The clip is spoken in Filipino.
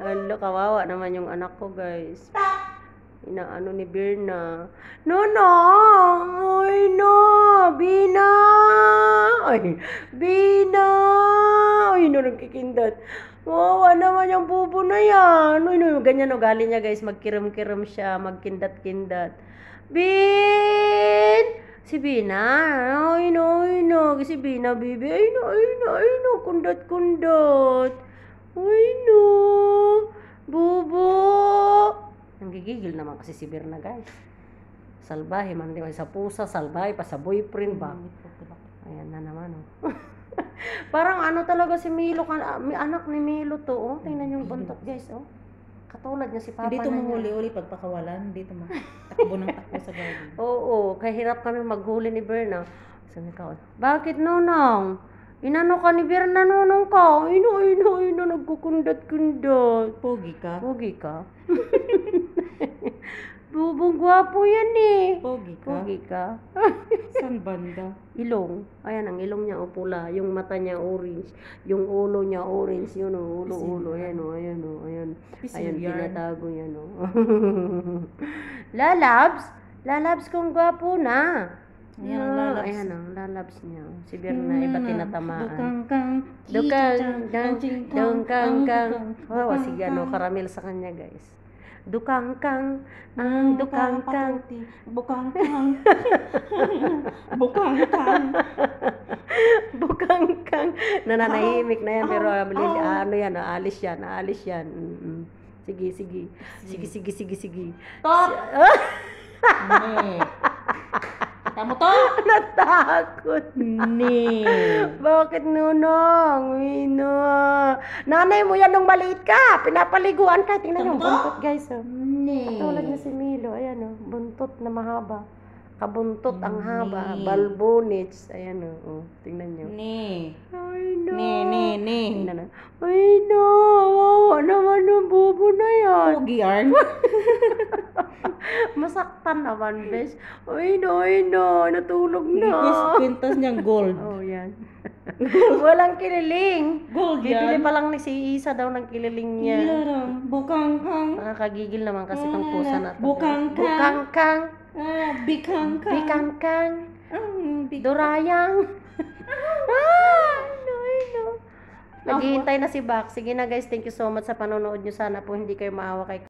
Hello, kawawa naman yung anak ko, guys. Inaano ni Birna. No, no! Ay, no! Bina! Ay, Bina! Ay, no, nagkikindat. Wawa naman yung bubo na yan. Ay, no, ganyan ugali niya, guys. Magkiram-kiram siya, magkindat-kindat. Bin! Si Bina, ay no, ay no, si Bina, baby. ay no, ay no, ay no, kundat-kundat. Uy, no! Bubo! Nagigigil naman kasi si Birna, guys. Salbahe man, di ba? Sa pusa, salbahe pa sa boyfriend ba? Diba? Ayan na naman, oh. Parang ano talaga si Milo, ah, anak ni Milo to, oh. Tingnan yung buntot, diba? guys, oh. Katulad niya si Papa Hindi tumuhuli-uli pagpakawalan, dito tuma takbo ng takbo sa garden. oo, oo, kahirap kami maghuli ni Berna. Sabi ka, bakit nonong? Inano ka ni Bear, nanonong ka. Ino, ino, ino, nagkukundat-kundat. Pogi ka? Pogi ka. Bubong gwapo yan eh. Pogi ka? Pogi ka. San banda? Ilong. Ayan, ang ilong niya o oh, pula. Yung mata niya orange. Yung ulo niya orange. Yun o, oh, ulo, ulo. Ayan o, ano? oh, ayan o, ayan. Ayan, pinatago yan o. Lalabs? Lalabs kong gwapo na. Ayan ang lalabs. Ayan ang lalabs niya. Si Birna, mm, iba't tinatamaan. Nah. Dukang eh, kang, dukang, dang, dukang kang. kang. Wow, si Gano, karamel sa kanya guys. Dukang kang, ang eh, dukang kang. Bukang kang. Bukang kang. Bukang nah, nah, kang. Nananahimik na yan, pero ano yan, alis yan, alis yan. Mm, mm. Sige, sige. Sige, sige, sige, sige. top. Nek. Nakita mo to? Natakot Ni. Bakit nunong? Wino. Nanay mo yan nung maliit ka. Pinapaliguan ka. Tingnan yung buntot guys. Oh. Ni. Katulad na si Milo. Ayan oh. Buntot na mahaba. Kabuntot ang haba. Balbonage. Ayan oh. oh. Tingnan niyo. Ni. Ay no. Ni, ni, ni. Tingnan na. Ay no. Wawa naman ang bobo na yan. Pogi nasaktan naman, hmm. bes. Uy, no, uy, no. Natulog na. Higis pintas niyang gold. oh, yan. Walang kililing. Gold Bibili pa lang ni si Isa daw ng kililing niya. Yarang, bukang hang. Nakakagigil naman kasi itong pusa natin. Bukang kang. Bukang kang. Ah, bikang kang. Bikang kang. Um, bikang. Durayang. ah, no, no. Naghihintay na si Bak. Sige na guys, thank you so much sa panonood nyo. Sana po hindi kayo maawa kay